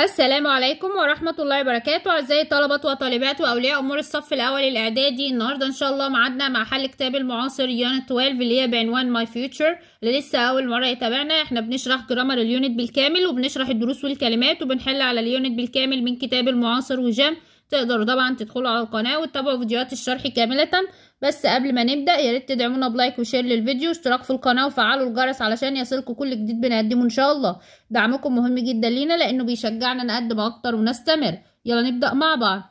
السلام عليكم ورحمة الله وبركاته أعزائي طلبة وطالبات وأولياء أمور الصف الأول الإعدادي النهاردة إن شاء الله معادنا مع حل كتاب المعاصر يونت 12 اللي هي بعنوان ماي فيوتشر اللي لسه أول مرة يتابعنا إحنا بنشرح جرامر اليونت بالكامل وبنشرح الدروس والكلمات وبنحل على اليونت بالكامل من كتاب المعاصر وجام تقدروا طبعا تدخلوا على القناة وتتابعوا فيديوهات الشرح كاملة بس قبل ما نبدأ يا ريت تدعمونا بلايك وشير للفيديو واشتراك في القناة وفعلوا الجرس علشان يصلكوا كل جديد بنقدمه إن شاء الله دعمكم مهم جدا لينا لأنه بيشجعنا نقدم أكتر ونستمر يلا نبدأ مع بعض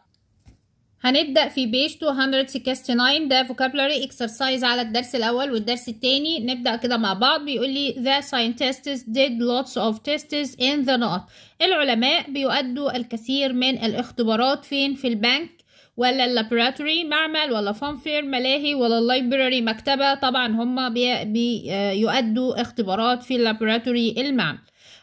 هنبدأ في بيج 269 ده vocabulary exercise على الدرس الأول والدرس التاني نبدأ كده مع بعض بيقول لي the scientists did lots of tests in the نوت العلماء بيؤدوا الكثير من الاختبارات فين في البنك ولا اللابوراتوري معمل ولا فانفير ملاهي ولا اللايبراري مكتبة طبعا هما بي بيؤدوا اختبارات في اللابوراتوري المعمل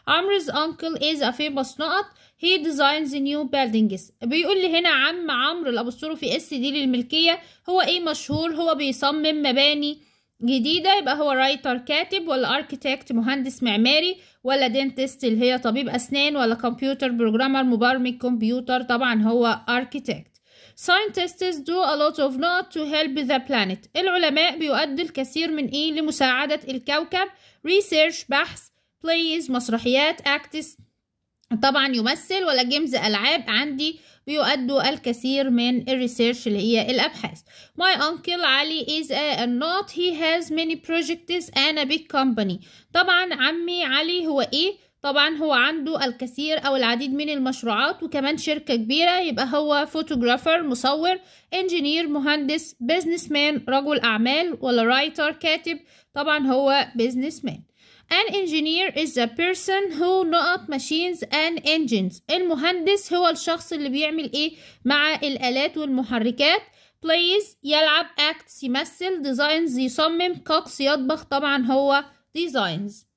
عمرز انكل از ا famous نقط هي ديزاينز نيو بيلدينجز بيقول لي هنا عم عمرو في اس دي للملكية هو ايه مشهور هو بيصمم مباني جديدة يبقى هو رايتر كاتب ولا اركيتكت مهندس معماري ولا دينتست اللي هي طبيب أسنان ولا كمبيوتر بروجرامر مبرمج كمبيوتر طبعا هو اركيتكت scientists do a lot of not to help the planet العلماء بيؤدوا الكثير من إيه لمساعدة الكوكب research بحث plays مسرحيات acts طبعا يمثل ولا جيمز ألعاب عندي بيؤدوا الكثير من الريسيرش اللي هي الأبحاث My uncle علي is a not he has many projects and a big company طبعا عمي علي هو إيه طبعا هو عنده الكثير او العديد من المشروعات وكمان شركة كبيرة يبقى هو فوتوغرافر مصور انجينير مهندس بيزنس مان رجل اعمال ولا رايتر كاتب طبعا هو بيزنس مان An engineer is a person who not machines and engines المهندس هو الشخص اللي بيعمل ايه مع الالات والمحركات plays يلعب acts يمثل designs يصمم cooks يطبخ طبعا هو designs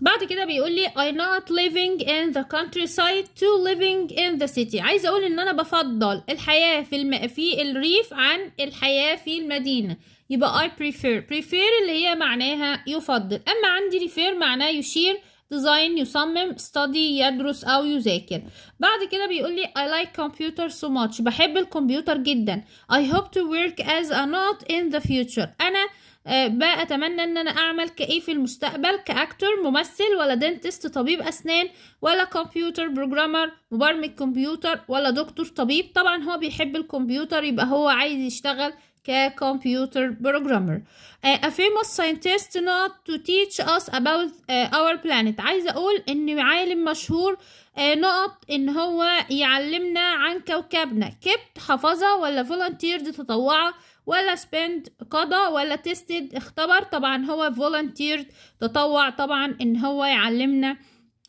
بعد كده بيقول لي I not living in the countryside to living in the city عايز اقول ان انا بفضل الحياة في الم... في الريف عن الحياة في المدينة يبقى I prefer prefer اللي هي معناها يفضل اما عندي refer معناه يشير design يصمم study يدرس او يذاكر بعد كده بيقول لي I like computer so much بحب الكمبيوتر جدا I hope to work as a not in the future انا آه، بقى اتمنى ان انا اعمل كايه في المستقبل كاكتور ممثل ولا دنتست طبيب اسنان ولا كمبيوتر بروجرامر مبرمج كمبيوتر ولا دكتور طبيب طبعا هو بيحب الكمبيوتر يبقى هو عايز يشتغل ككمبيوتر بروجرامر آه، a famous scientist not to teach us about آه، our planet عايزة أقول إن عالم مشهور نقط إن هو يعلمنا عن كوكبنا كبت حفظة ولا volunteered تطوعه ولا spent قضى ولا tested اختبر طبعا هو volunteered تطوع طبعا ان هو يعلمنا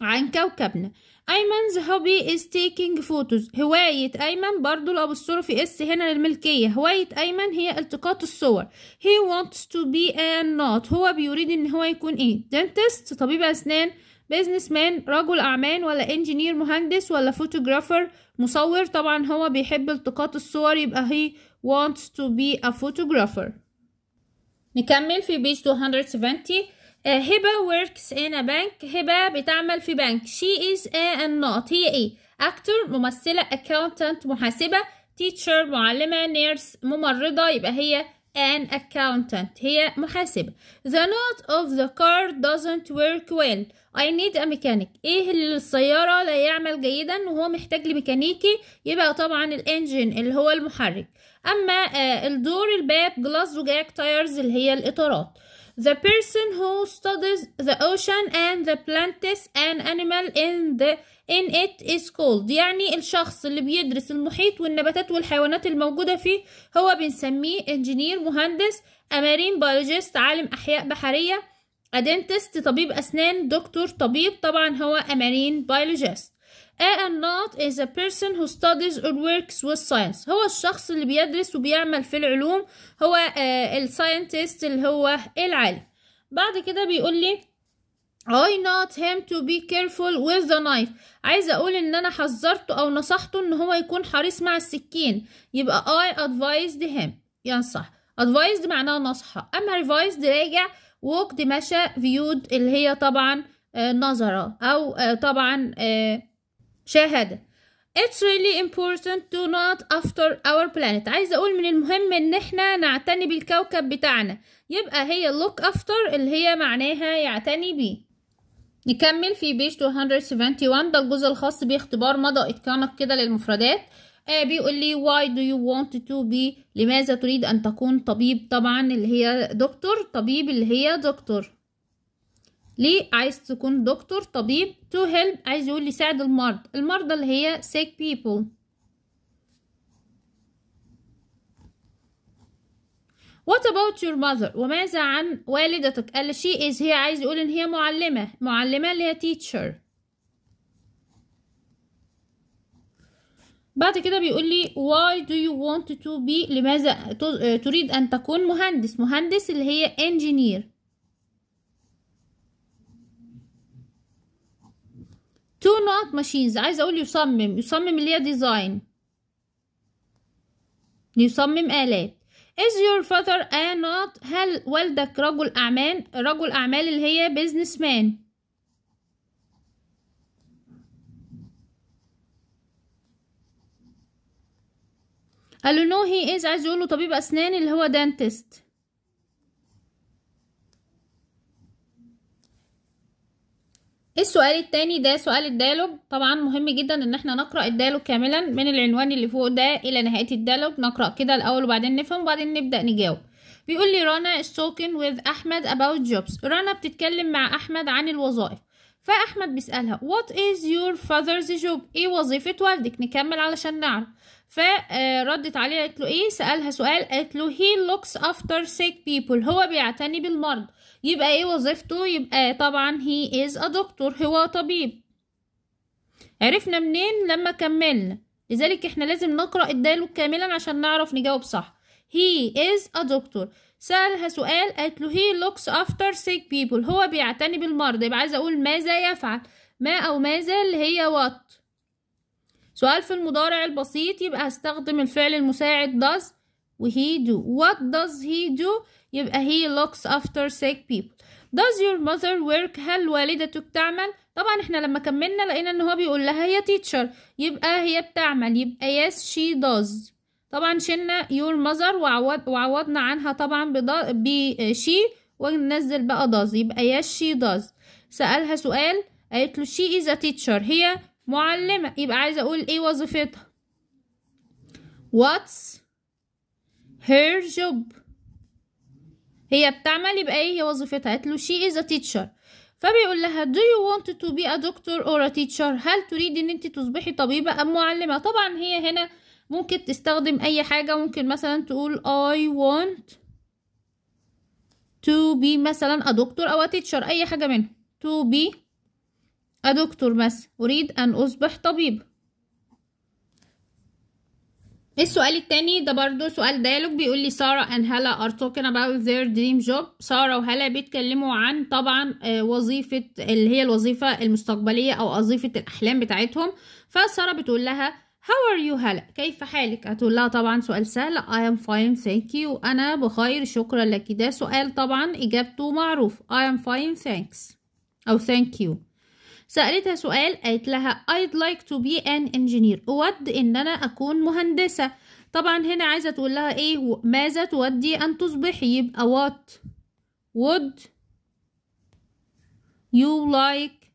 عن كوكبنا ايمنز هوبي از تيكينج فوتوز هواية أيمن برضو في اس هنا للملكية هواية أيمن هي التقاط الصور هي wants تو بي ان نوت هو بيريد ان هو يكون ايه dentist طبيب أسنان بيزنس مان رجل أعمال ولا انجينير مهندس ولا فوتوغرافر مصور طبعا هو بيحب التقاط الصور يبقى هي wants to be a photographer نكمل في page 270 uh, Hiba works in a bank Hiba بتعمل في بنك she is a not هي ايه actor ممثلة accountant محاسبة teacher معلمة nurse ممرضة يبقى هي an accountant هي محاسبة the note of the car doesn't work well I need a mechanic ايه اللي السيارة لا يعمل جيدا وهو محتاج لميكانيكي يبقى طبعا الانجن اللي هو المحرك اما آه، الدور الباب glass زجاج تايرز اللي هي الاطارات the person who studies the ocean and the plants and animal in the in it is called يعني الشخص اللي بيدرس المحيط والنباتات والحيوانات الموجودة فيه هو بنسميه engineer مهندس marine biologist عالم أحياء بحرية a dentist طبيب أسنان دكتور طبيب طبعا هو marine biologist I am not is a person who studies or works with science هو الشخص اللي بيدرس وبيعمل في العلوم هو آه، الساينتست اللي هو العالم بعد كده بيقول لي I not him to be careful with the knife عايزة اقول ان انا حذرته او نصحته ان هو يكون حريص مع السكين يبقى I advised him ينصح يعني advised معناه نصحة اما revised راجع walked مشى viewed اللي هي طبعا آه، نظرة او آه، طبعا شاهد It's really important to not after our planet عايزة أقول من المهم إن إحنا نعتني بالكوكب بتاعنا يبقى هي look after اللي هي معناها يعتني بيه نكمل في بيج 271 ده الجزء الخاص باختبار مدى إتقانك كده للمفردات آه بيقول لي why do you want to be لماذا تريد أن تكون طبيب طبعا اللي هي دكتور طبيب اللي هي دكتور ليه عايز تكون دكتور طبيب to help عايز يقول لي ساعد المرضى المرضى اللي هي sick people What about your mother وماذا عن والدتك قال she is هي عايز يقول ان هي معلمة معلمة اللي هي teacher بعد كده بيقول لي why do you want to be لماذا تريد ان تكون مهندس مهندس اللي هي engineer تو نقط ماشينز عايزه اقول يصمم يصمم اللي هي ديزاين يصمم آلات is your father a not هل والدك رجل أعمال رجل أعمال اللي هي بيزنس مان قالوا نو he is عايز يقولوا طبيب أسنان اللي هو dentist السؤال التاني ده سؤال الديالوج طبعا مهم جدا ان احنا نقرا الديالوج كاملا من العنوان اللي فوق ده الى نهايه الديالوج نقرا كده الاول وبعدين نفهم وبعدين نبدا نجاوب بيقول لي رنا is with احمد about jobs رنا بتتكلم مع احمد عن الوظائف فاحمد بيسالها what is your father's job ايه وظيفه والدك نكمل علشان نعرف فردت عليه قالت له ايه سالها سؤال قالت له he looks after sick people هو بيعتني بالمرض يبقى ايه وظيفته يبقى طبعا هي از ا دكتور هو طبيب عرفنا منين لما كملنا لذلك احنا لازم نقرا الدال كاملا عشان نعرف نجاوب صح هي از ا دكتور سألها سؤال قالت له هي looks after sick people هو بيعتني بالمرضى يبقى عايزه اقول ماذا يفعل ما او ماذا اللي هي what سؤال في المضارع البسيط يبقى هستخدم الفعل المساعد does وهي دو وات داز هي دو يبقى هي looks after sick people داز يور ماذر ورك هل والدتك تعمل طبعا احنا لما كملنا لقينا ان هو بيقول لها هي تيتشر يبقى هي بتعمل يبقى يس شي داز طبعا شلنا يور ماذر وعوضنا عنها طبعا ب شي وننزل بقى داز يبقى يس شي داز سألها سؤال قالت له شي از ا تيتشر هي معلمة يبقى عايزة اقول ايه وظيفتها واتس her job هي بتعمل يبقى ايه هي وظيفتها قالت له she is a teacher فبيقول لها do you want to be a doctor or a teacher هل تريد ان انت تصبحي طبيبة ام معلمة طبعا هي هنا ممكن تستخدم اي حاجة ممكن مثلا تقول I want to be مثلا a doctor او a teacher اي حاجة منهم to be a doctor مثلا اريد ان اصبح طبيبة السؤال التاني ده برضو سؤال ديالوج بيقول لي سارة and هلا are talking about their dream job سارة وهلا بيتكلموا عن طبعا آه، وظيفة اللي هي الوظيفة المستقبلية أو وظيفة الأحلام بتاعتهم فسارة بتقول لها how are you هلا كيف حالك هتقول لها طبعا سؤال سهل I am fine thank you أنا بخير شكرا لك ده سؤال طبعا إجابته معروف I am fine thanks أو thank you سألتها سؤال قالت لها I'd like to be an engineer أود إن أنا أكون مهندسة طبعا هنا عايزة تقول لها إيه ماذا تودي أن تصبحي يبقى what would you like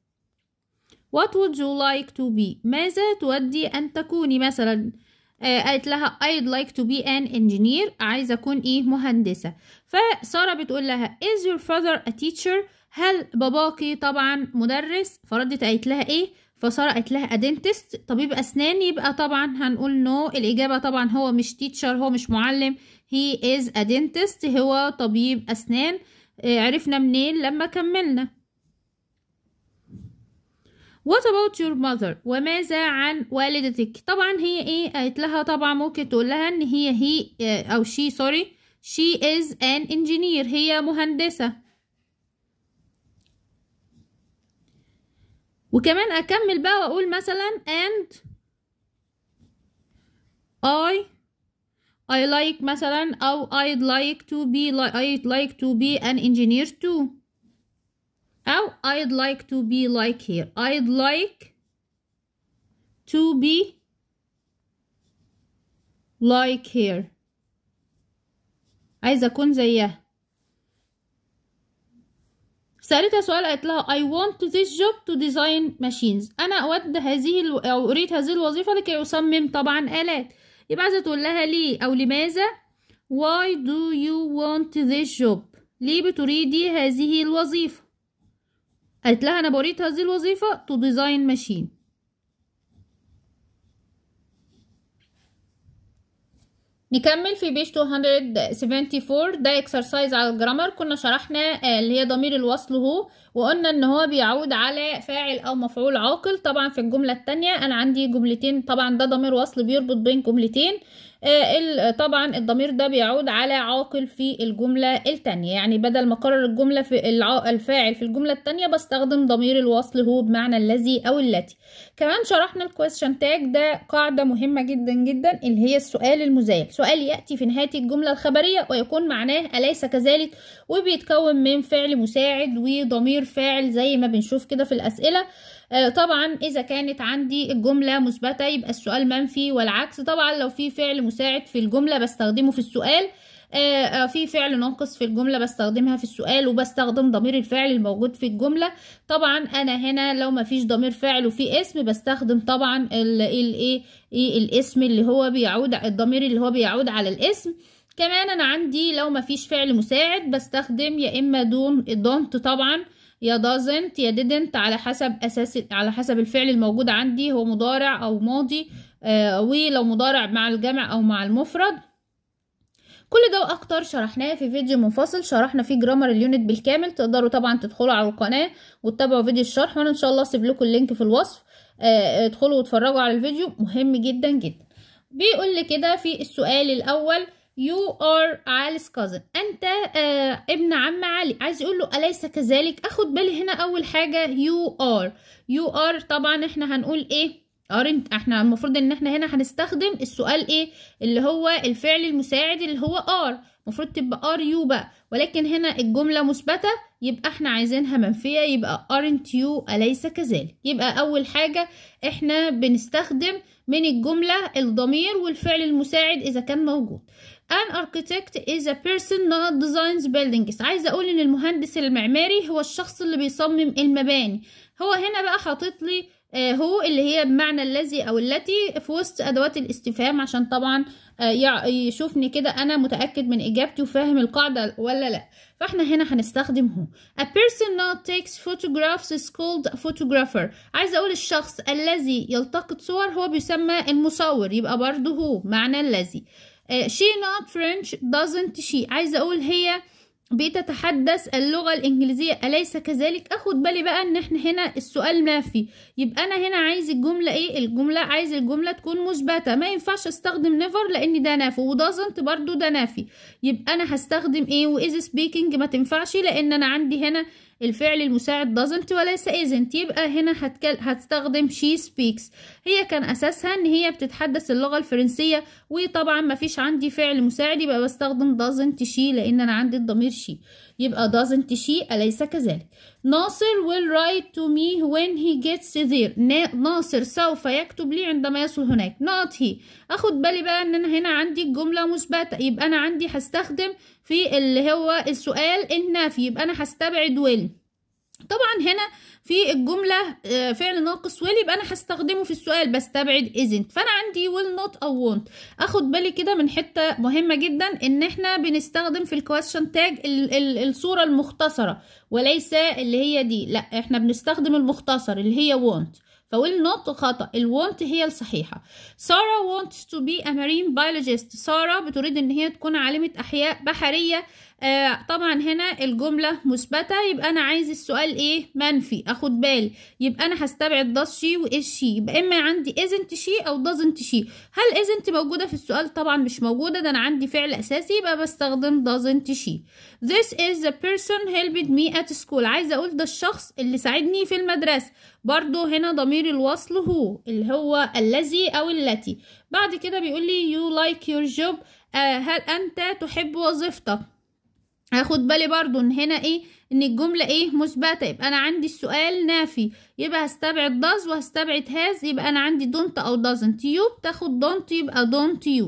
what would you like to be ماذا تودي أن تكوني مثلا آه، قالت لها I'd like to be an engineer عايزة أكون إيه مهندسة فسارة بتقول لها is your father a teacher هل باباكي طبعا مدرس فردت قالت لها ايه فساره قالت لها ادنتست طبيب اسنان يبقى طبعا هنقول نو no. الاجابه طبعا هو مش تيتشر هو مش معلم هي از ادنتست هو طبيب اسنان آه، عرفنا منين لما كملنا What about your mother? وماذا عن والدتك؟ طبعا هي ايه؟ قالت لها طبعا ممكن تقول لها ان هي هي آه، او she sorry she is an engineer هي مهندسة وكمان اكمل بقى واقول مثلا and I I like مثلا أو I'd like to be like I'd like to be an engineer too أو I'd like to be like here I'd like to be like here عايزة أكون زيها سألتها سؤال قالت لها I want this job to design machines أنا أود هذه ال... أو أريد هذه الوظيفة لكي أصمم طبعا آلات يبقى عايزة تقول لها ليه أو لماذا Why do you want this job ليه بتريدي هذه الوظيفة قالت لها أنا بريد هذه الوظيفة to design machine نكمل في بيج 274 ده اكسرسايز على الجرامر كنا شرحنا آه، اللي هي ضمير الوصل هو وقلنا ان هو بيعود على فاعل او مفعول عاقل طبعا في الجملة التانية انا عندي جملتين طبعا ده ضمير وصل بيربط بين جملتين آه، طبعا الضمير ده بيعود على عاقل في الجملة التانية يعني بدل ما اكرر الجملة في الفاعل في الجملة التانية بستخدم ضمير الوصل هو بمعنى الذي او التي كمان شرحنا الكويسشن تاج ده قاعدة مهمة جدا جدا اللي هي السؤال المزايل سؤال يأتي في نهاية الجملة الخبرية ويكون معناه أليس كذلك وبيتكون من فعل مساعد وضمير فاعل زي ما بنشوف كده في الأسئلة آه، طبعا اذا كانت عندي الجمله مثبته يبقى السؤال منفي والعكس طبعا لو في فعل مساعد في الجمله بستخدمه في السؤال آه، آه، في فعل ناقص في الجملة بستخدمها في السؤال وبستخدم ضمير الفعل الموجود في الجملة طبعا أنا هنا لو مفيش ضمير فعل وفي اسم بستخدم طبعا الـ إيه، إيه، الاسم اللي هو بيعود الضمير اللي هو بيعود على الاسم كمان أنا عندي لو مفيش فعل مساعد بستخدم يا إما دون دونت طبعا يا doesn't يا didn't على حسب أساس على حسب الفعل الموجود عندي هو مضارع أو ماضي آه ولو مضارع مع الجمع أو مع المفرد كل ده واكتر شرحناه في فيديو منفصل شرحنا فيه جرامر اليونت بالكامل تقدروا طبعا تدخلوا على القناه وتتابعوا فيديو الشرح وانا ان شاء الله اسيب لكم اللينك في الوصف آه، آه، ادخلوا واتفرجوا على الفيديو مهم جدا جدا بيقول لي كده في السؤال الاول you are Ali's cousin انت آه ابن عم علي عايز يقول له اليس كذلك اخد بالي هنا اول حاجه you are you are طبعا احنا هنقول ايه أرنت احنا المفروض ان احنا هنا هنستخدم السؤال ايه اللي هو الفعل المساعد اللي هو ار المفروض تبقى ار يو بقى ولكن هنا الجمله مثبته يبقى احنا عايزينها منفيه يبقى أرنت يو اليس كذلك يبقى اول حاجه احنا بنستخدم من الجمله الضمير والفعل المساعد اذا كان موجود an architect is a person that designs buildings عايزه اقول ان المهندس المعماري هو الشخص اللي بيصمم المباني هو هنا بقى حاطط لي آه، هو اللي هي بمعنى الذي او التي في وسط ادوات الاستفهام عشان طبعا آه، يشوفني كده انا متاكد من اجابتي وفاهم القاعده ولا لا فاحنا هنا هنستخدم هو a person that takes photographs is called a photographer عايز اقول الشخص الذي يلتقط صور هو بيسمى المصور يبقى برضه هو معنى الذي Uh, she not French doesn't she عايزة أقول هي بتتحدث اللغة الإنجليزية أليس كذلك؟ أخد بالي بقى إن إحنا هنا السؤال نافي يبقى أنا هنا عايز الجملة إيه؟ الجملة عايز الجملة تكون مثبتة ما ينفعش أستخدم never لأن ده نافي ودازنت برضو ده نافي يبقى أنا هستخدم إيه؟ is speaking ما تنفعش لأن أنا عندي هنا الفعل المساعد doesn't وليس isn't يبقى هنا هتكل... هتستخدم she speaks هي كان أساسها إن هي بتتحدث اللغة الفرنسية وطبعا مفيش عندي فعل مساعد يبقى بستخدم doesn't she لأن أنا عندي الضمير she يبقى doesn't she أليس كذلك ناصر will write to me when he gets there ناصر سوف يكتب لي عندما يصل هناك not he أخد بالي بقى أن أنا هنا عندي الجملة مثبتة يبقى أنا عندي هستخدم في اللي هو السؤال النافي يبقى أنا هستبعد will طبعا هنا في الجملة آه، فعل ناقص ويل يبقى أنا هستخدمه في السؤال بستبعد isn't فأنا عندي will not أو won't أخد بالي كده من حتة مهمة جدا إن إحنا بنستخدم في الكويشن تاج الصورة المختصرة وليس اللي هي دي لا إحنا بنستخدم المختصر اللي هي won't فويل نوت خطأ الوانت هي الصحيحة سارة wants to be a marine biologist سارة بتريد ان هي تكون عالمة احياء بحرية آه طبعا هنا الجملة مثبتة يبقى أنا عايز السؤال إيه منفي أخد بالي يبقى أنا هستبعد does she وis she يبقى إما عندي isn't she أو doesn't she هل isn't موجودة في السؤال طبعا مش موجودة ده أنا عندي فعل أساسي يبقى بستخدم doesn't she this is the person helped me at school عايزة أقول ده الشخص اللي ساعدني في المدرسة برضو هنا ضمير الوصل هو اللي هو الذي أو التي بعد كده بيقول لي you like your job آه هل أنت تحب وظيفتك هاخد بالي برضو ان هنا ايه ان الجملة ايه مثبتة يبقى انا عندي السؤال نافي يبقى هستبعد does وهستبعد has يبقى انا عندي don't او doesn't you بتاخد don't يبقى don't you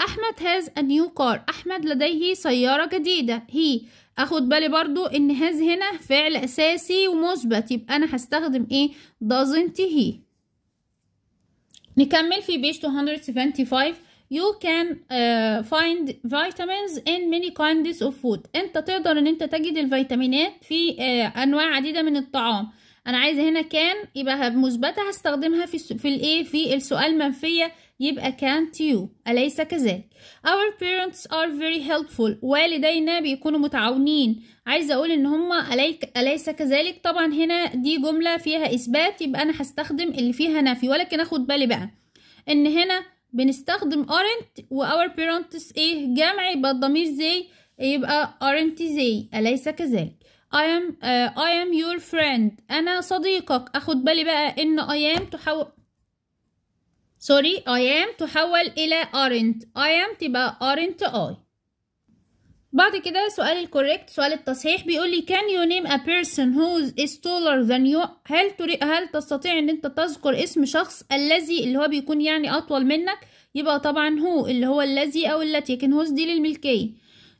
احمد has a new car احمد لديه سيارة جديدة هي اخد بالي برضو ان has هنا فعل اساسي ومثبت يبقى انا هستخدم ايه doesn't he نكمل في page 275 you can uh, find vitamins in many kinds of food انت تقدر ان انت تجد الفيتامينات في uh, انواع عديده من الطعام انا عايزه هنا كان يبقى مثبته هستخدمها في في الايه في السؤال منفيه يبقى can't you أليس كذلك our parents are very helpful والدينا بيكونوا متعاونين عايزة أقول إن هما أليك أليس كذلك طبعا هنا دي جملة فيها إثبات يبقى أنا هستخدم اللي فيها نفي ولكن أخد بالي بقى إن هنا بنستخدم aren't our parents إيه جمع يبقى الضمير زي يبقى aren't زي أليس كذلك I am uh, I am your friend أنا صديقك أخد بالي بقى إن I am تحول سوري I am تحول إلى aren't I am تبقى aren't I بعد كده سؤال الكوريكت سؤال التصحيح بيقول لي can you name a person who is taller than you هل تري... هل تستطيع ان انت تذكر اسم شخص الذي اللي هو بيكون يعني اطول منك يبقى طبعا هو اللي هو الذي او التي لكن هو دي للملكيه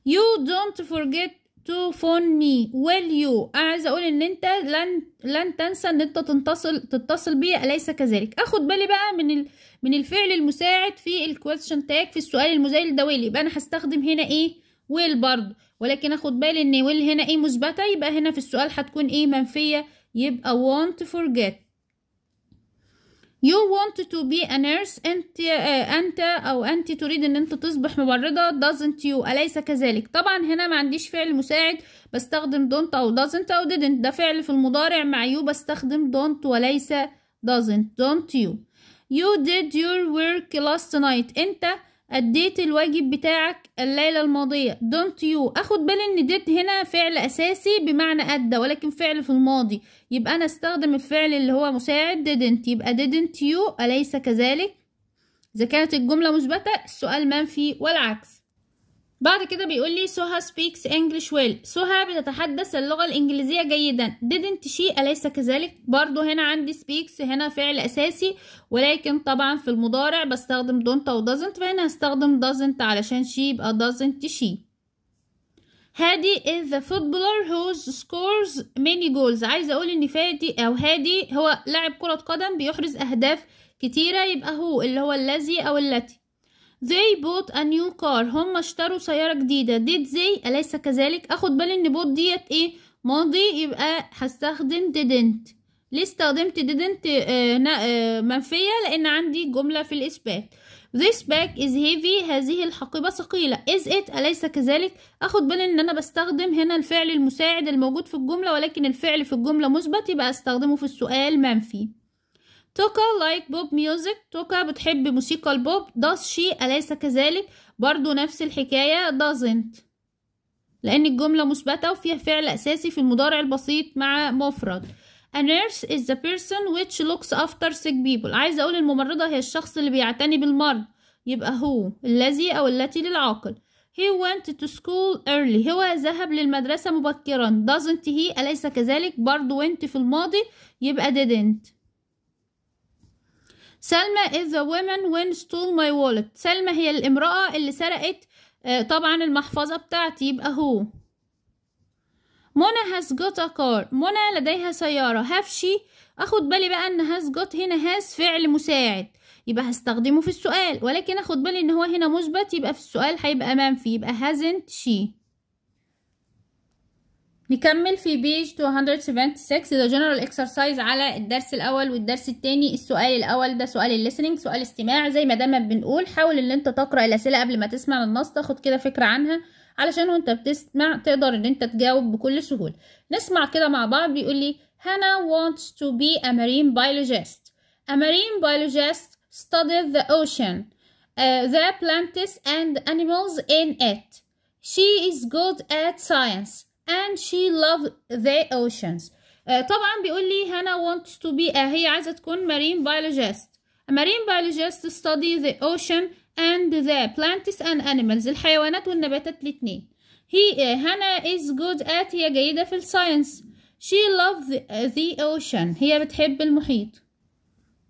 you don't forget to phone me will you عايزه اقول ان انت لن لن تنسى ان انت تتصل تتصل بي اليس كذلك اخد بالي بقى من ال... من الفعل المساعد في الكويشن تاج في السؤال المزايل الدولي يبقى انا هستخدم هنا ايه ويل برضو ولكن اخد بالي ان ويل هنا ايه مثبتة يبقى هنا في السؤال هتكون ايه منفية يبقى won't forget you want to be a nurse انت آه انت او انت تريد ان انت تصبح ممرضه doesn't you اليس كذلك طبعا هنا ما عنديش فعل مساعد بستخدم don't او doesn't او didn't ده فعل في المضارع مع you بستخدم don't وليس doesn't don't you you did your work last night انت أديت الواجب بتاعك الليلة الماضية don't you أخد بالي إن ديت هنا فعل أساسي بمعنى أدى ولكن فعل في الماضي يبقى أنا استخدم الفعل اللي هو مساعد didn't يبقى didn't you أليس كذلك إذا كانت الجملة مثبتة السؤال منفي والعكس بعد كده بيقول لي سوها speaks English well سوها بتتحدث اللغة الإنجليزية جيدا didn't she أليس كذلك برضو هنا عندي speaks هنا فعل أساسي ولكن طبعا في المضارع بستخدم don't أو doesn't فهنا هستخدم doesn't علشان she يبقى doesn't she هادي is the footballer who scores many goals عايزة أقول إن فادي أو هادي هو لاعب كرة قدم بيحرز أهداف كتيرة يبقى هو اللي هو الذي أو التي they bought a new car هم اشتروا سيارة جديدة did they أليس كذلك أخد بالي إن bought ديت إيه ماضي يبقى هستخدم didn't ليه استخدمت didn't آه، آه، منفية لأن عندي جملة في الإثبات this bag is heavy هذه الحقيبة ثقيلة is it أليس كذلك أخد بالي إن أنا بستخدم هنا الفعل المساعد الموجود في الجملة ولكن الفعل في الجملة مثبت يبقى أستخدمه في السؤال منفي توكا لايك بوب ميوزك توكا بتحب موسيقى البوب داز شي أليس كذلك برضو نفس الحكاية doesn't لأن الجملة مثبتة وفيها فعل أساسي في المضارع البسيط مع مفرد A nurse is the person which looks after sick people عايزة أقول الممرضة هي الشخص اللي بيعتني بالمرض يبقى هو الذي أو التي للعاقل He went to school early هو ذهب للمدرسة مبكرا doesn't he أليس كذلك برضو went في الماضي يبقى didn't سلمى is the woman when stole my wallet سلمى هي الامرأة اللي سرقت آه، طبعا المحفظة بتاعتي يبقى هو منى has got a car منى لديها سيارة have she اخد بالي بقى ان has got هنا has فعل مساعد يبقى هستخدمه في السؤال ولكن اخد بالي ان هو هنا مثبت يبقى في السؤال هيبقى منفي يبقى hasn't she نكمل في بيج 276 ده جنرال اكسرسايز على الدرس الاول والدرس الثاني السؤال الاول ده سؤال الليسننج سؤال استماع زي ما دايما بنقول حاول ان انت تقرا الاسئله قبل ما تسمع النص تاخد كده فكره عنها علشان وانت بتسمع تقدر ان انت تجاوب بكل سهوله نسمع كده مع بعض بيقول لي Hannah wants to be a marine biologist a marine biologist studies the ocean uh, the plants and animals in it she is good at science and she loved the oceans آه uh, طبعا بيقول لي هنا wants to be آه uh, هي عايزة تكون marine biologist A marine biologist study the ocean and the plants and animals الحيوانات والنباتات الاثنين. هي آه هنا is good at هي جيدة في الساينس she loves uh, the ocean هي بتحب المحيط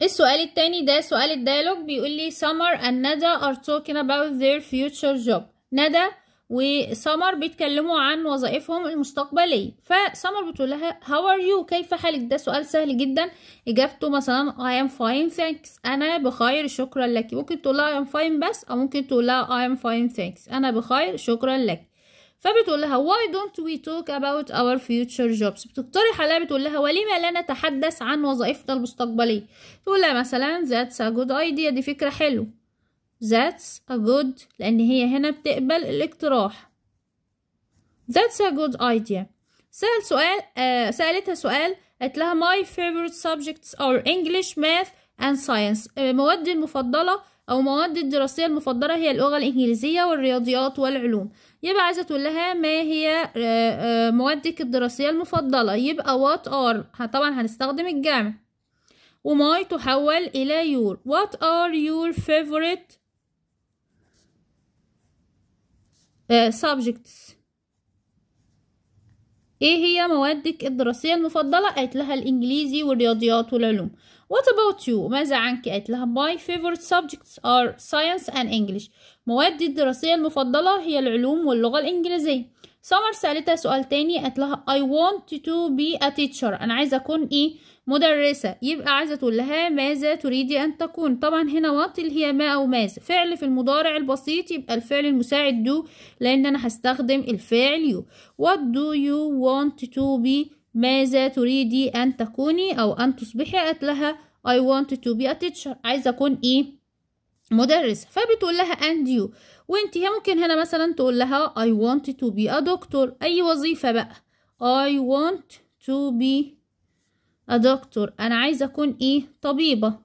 السؤال التاني ده سؤال الديالوج بيقول لي Summer and Nada are talking about their future job Nada. وسمر بيتكلموا عن وظائفهم المستقبلية فسمر بتقول لها how are you كيف حالك ده سؤال سهل جدا اجابته مثلا I am fine thanks انا بخير شكرا لك ممكن تقول لها I am fine بس او ممكن تقول لها I am fine thanks انا بخير شكرا لك فبتقول لها why don't we talk about our future jobs بتقترح عليها بتقول لها ولما لا نتحدث عن وظائفنا المستقبلية تقول لها مثلا that's a good idea دي فكرة حلوة That's a good لأن هي هنا بتقبل الاقتراح That's a good idea سأل سؤال آه سألتها سؤال قالت لها my favorite subjects are English, math and science آه مواد المفضلة أو مواد الدراسية المفضلة هي اللغة الإنجليزية والرياضيات والعلوم يبقى عايزة تقول لها ما هي آه, آه، موادك الدراسية المفضلة يبقى what are طبعا هنستخدم الجمع وماي تحول إلى your what are your favorite آه، subjects ايه هي موادك الدراسية المفضلة قالت لها الانجليزي والرياضيات والعلوم What about you ماذا عنك قالت لها My favorite subjects are science and English موادي الدراسية المفضلة هي العلوم واللغة الانجليزية سمر سألتها سؤال تاني قالت لها I want to be a teacher أنا عايزة أكون إيه مدرسة يبقى عايزة تقول لها ماذا تريدي أن تكون طبعا هنا وات اللي هي ما أو ماذا فعل في المضارع البسيط يبقى الفعل المساعد do لأن أنا هستخدم الفعل you what do you want to be ماذا تريدي أن تكوني أو أن تصبحي قالت لها I want to be a teacher عايزة أكون إيه مدرسة فبتقول لها and you وانت هي ممكن هنا مثلا تقول لها I want to be a doctor أي وظيفة بقى I want to be a doctor أنا عايزة أكون إيه طبيبة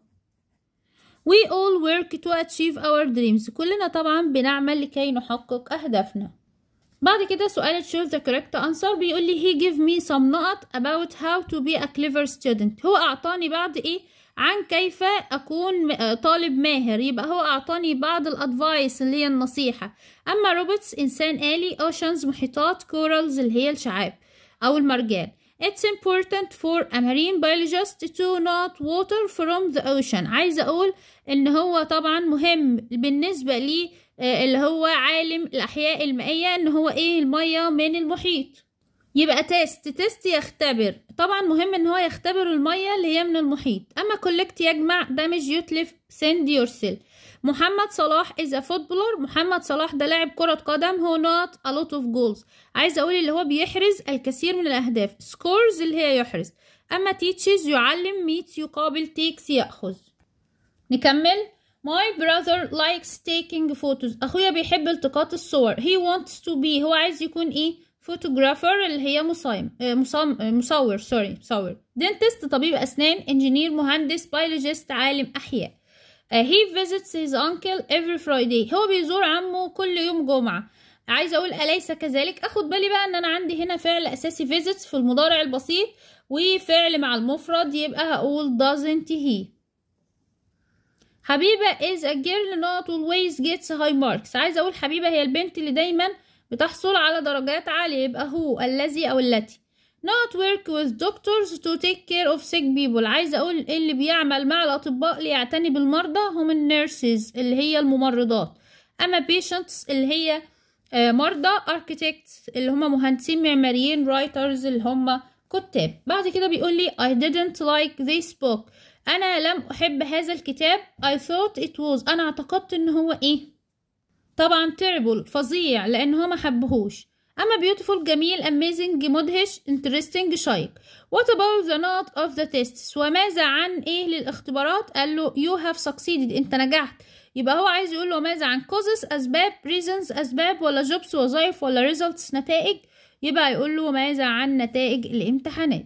We all work to achieve our dreams كلنا طبعا بنعمل لكي نحقق أهدافنا بعد كده سؤال تشوف the correct answer بيقول لي he give me some نقط about how to be a clever student هو أعطاني بعد إيه عن كيف أكون آه، طالب ماهر يبقى هو أعطاني بعض الأدفايس اللي هي النصيحة أما روبوتس إنسان آلي أوشنز محيطات كورالز اللي هي الشعاب أو المرجان It's important for a marine biologist to not water from the ocean عايز أقول إن هو طبعا مهم بالنسبة لي آه، اللي هو عالم الأحياء المائية إن هو إيه المية من المحيط يبقى تيست تيست يختبر طبعا مهم ان هو يختبر المية اللي هي من المحيط اما كولكت يجمع دامج يتلف سند يرسل محمد صلاح از ا فوتبولر محمد صلاح ده لاعب كرة قدم هو نوت ا لوت اوف جولز عايز اقول اللي هو بيحرز الكثير من الاهداف سكورز اللي هي يحرز اما تيتشز يعلم ميتس يقابل تيكس ياخذ نكمل My brother likes taking photos أخويا بيحب التقاط الصور He wants to be هو عايز يكون إيه فوتوغرافر اللي هي مصايم آه، مصام آه، مصور سوري مصور دنتست طبيب أسنان انجينير مهندس بايولوجيست عالم أحياء آه، he visits his uncle every Friday هو بيزور عمه كل يوم جمعة عايزة أقول أليس كذلك أخد بالي بقى أن أنا عندي هنا فعل أساسي فيزيتس في المضارع البسيط وفعل مع المفرد يبقى هقول doesn't he حبيبة is a girl not always gets high marks عايزة أقول حبيبة هي البنت اللي دايما بتحصل على درجات عالية يبقى هو الذي أو التي not work with doctors to take care of sick people عايزة أقول اللي بيعمل مع الأطباء ليعتني بالمرضى هم النيرسز اللي هي الممرضات أما patients اللي هي آه، مرضى architects اللي هم مهندسين معماريين writers اللي هم كتاب بعد كده بيقول لي I didn't like this book أنا لم أحب هذا الكتاب I thought it was أنا اعتقدت إن هو إيه طبعا تعبوا فظيع لان هو ما حبهوش اما بيوتيفول جميل اميزنج مدهش انترستنج شيق وات اباوت ذا نوت اوف ذا تيست وماذا عن ايه للاختبارات قال له يو هاف سكسيدد انت نجحت يبقى هو عايز يقول له ماذا عن كوزس اسباب ريزنز اسباب ولا جوبس وظائف ولا ريزلتس نتائج يبقى يقول له ماذا عن نتائج الامتحانات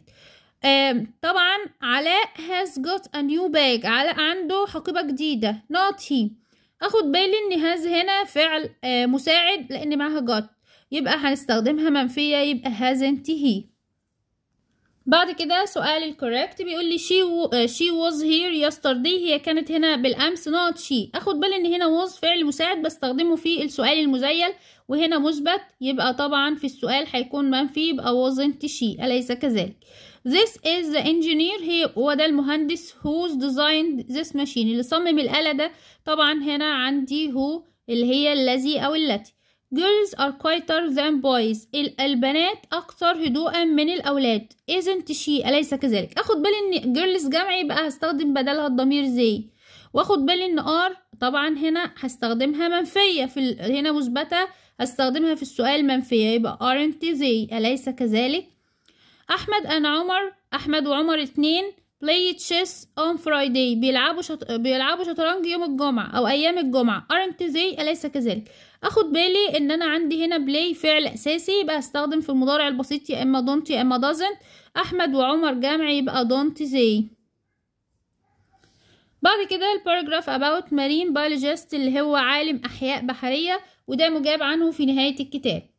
طبعا علاء has got a new bag علاء عنده حقيبة جديدة not he اخد بالي ان هاز هنا فعل آه، مساعد لان معاها جات يبقى هنستخدمها منفية يبقى hasn't هي بعد كده سؤال الكوريكت بيقول لي she, آه، she was here yesterday هي كانت هنا بالامس not she اخد بالي ان هنا was فعل مساعد بستخدمه في السؤال المزيل وهنا مثبت يبقى طبعا في السؤال هيكون منفي يبقى wasn't she اليس كذلك this is the engineer هي هو ده المهندس who's designed this machine اللي صمم الآلة ده طبعا هنا عندي هو اللي هي الذي أو التي girls are quieter than boys البنات أكثر هدوءا من الأولاد isn't she أليس كذلك أخد بالي إن girls جمع يبقى هستخدم بدلها الضمير زي واخد بالي إن are طبعا هنا هستخدمها منفية في هنا مثبتة هستخدمها في السؤال منفية يبقى aren't they أليس كذلك أحمد أن عمر أحمد وعمر اتنين play chess on Friday بيلعبوا شط... بيلعبوا شطرنج يوم الجمعة أو أيام الجمعة aren't they أليس كذلك أخد بالي إن أنا عندي هنا play فعل أساسي يبقى أستخدم في المضارع البسيط يا إما don't يا إما doesn't أحمد وعمر جمع يبقى don't they بعد كده الباراجراف about marine biologist اللي هو عالم أحياء بحرية وده مجاب عنه في نهاية الكتاب